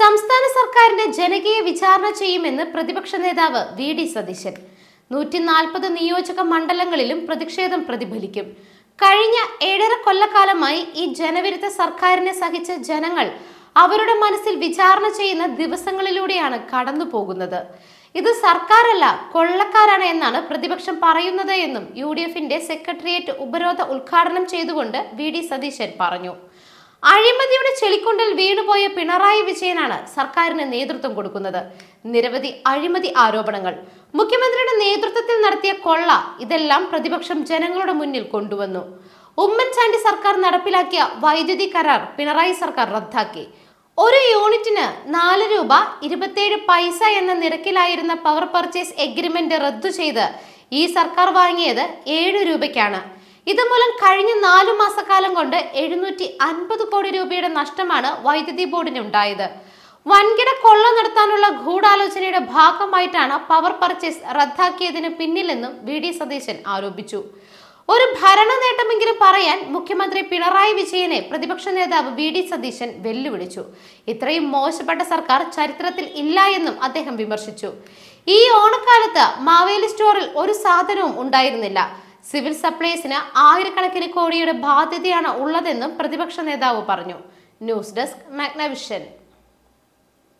സംസ്ഥാന സർക്കാരിന്റെ ജനകീയ വിചാരണ ചെയ്യുമെന്ന് പ്രതിപക്ഷ നേതാവ് വി ഡി സതീശൻ നൂറ്റി നിയോജക മണ്ഡലങ്ങളിലും പ്രതിഷേധം പ്രതിഫലിക്കും കഴിഞ്ഞ ഏഴര കൊല്ലക്കാലമായി ഈ ജനവിരുദ്ധ സർക്കാരിനെ സഹിച്ച ജനങ്ങൾ അവരുടെ മനസ്സിൽ വിചാരണ ചെയ്യുന്ന ദിവസങ്ങളിലൂടെയാണ് കടന്നു പോകുന്നത് ഇത് സർക്കാരല്ല കൊള്ളക്കാരാണ് എന്നാണ് പ്രതിപക്ഷം പറയുന്നത് എന്നും യു ഡി എഫിന്റെ സെക്രട്ടേറിയറ്റ് ഉപരോധ ഉദ്ഘാടനം ചെയ്തുകൊണ്ട് വി ഡി സതീശൻ പറഞ്ഞു അഴിമതിയുടെ ചെളിക്കുണ്ടിൽ വീണുപോയ പിണറായി വിജയനാണ് സർക്കാരിന് നേതൃത്വം കൊടുക്കുന്നത് നിരവധി അഴിമതി ആരോപണങ്ങൾ മുഖ്യമന്ത്രിയുടെ നേതൃത്വത്തിൽ നടത്തിയ കൊള്ള ഇതെല്ലാം പ്രതിപക്ഷം ജനങ്ങളുടെ മുന്നിൽ കൊണ്ടുവന്നു ഉമ്മൻചാണ്ടി സർക്കാർ നടപ്പിലാക്കിയ വൈദ്യുതി കരാർ പിണറായി സർക്കാർ റദ്ദാക്കി ഒരു യൂണിറ്റിന് നാല് രൂപ ഇരുപത്തിയേഴ് പൈസ എന്ന നിരക്കിലായിരുന്ന പവർ പർച്ചേസ് എഗ്രിമെന്റ് റദ്ദു ചെയ്ത് ഈ സർക്കാർ വാങ്ങിയത് ഏഴ് രൂപയ്ക്കാണ് ഇതുമൂലം കഴിഞ്ഞ നാലു മാസക്കാലം കൊണ്ട് എഴുന്നൂറ്റി അൻപത് കോടി രൂപയുടെ നഷ്ടമാണ് വൈദ്യുതി ബോർഡിന് ഉണ്ടായത് വൻകിട കൊള്ള നടത്താനുള്ള ഗൂഢാലോചനയുടെ ഭാഗമായിട്ടാണ് പവർ പർച്ചേസ് റദ്ദാക്കിയതിന് പിന്നിലെന്നും വി ഡി സതീശൻ ആരോപിച്ചു ഒരു ഭരണ നേട്ടമെങ്കിലും പറയാൻ മുഖ്യമന്ത്രി പിണറായി വിജയനെ പ്രതിപക്ഷ നേതാവ് വി ഡി സതീശൻ വെല്ലുവിളിച്ചു ഇത്രയും മോശപ്പെട്ട സർക്കാർ ചരിത്രത്തിൽ ഇല്ല എന്നും അദ്ദേഹം വിമർശിച്ചു ഈ ഓണക്കാലത്ത് മാവേലി സ്റ്റോറിൽ ഒരു സാധനവും ഉണ്ടായിരുന്നില്ല സിവിൽ സപ്ലൈസിന് ആയിരക്കണക്കിന് കോടിയുടെ ബാധ്യതയാണ് ഉള്ളതെന്നും പ്രതിപക്ഷ നേതാവ് പറഞ്ഞു ന്യൂസ് ഡെസ്ക് മാഗ്നവിഷൻ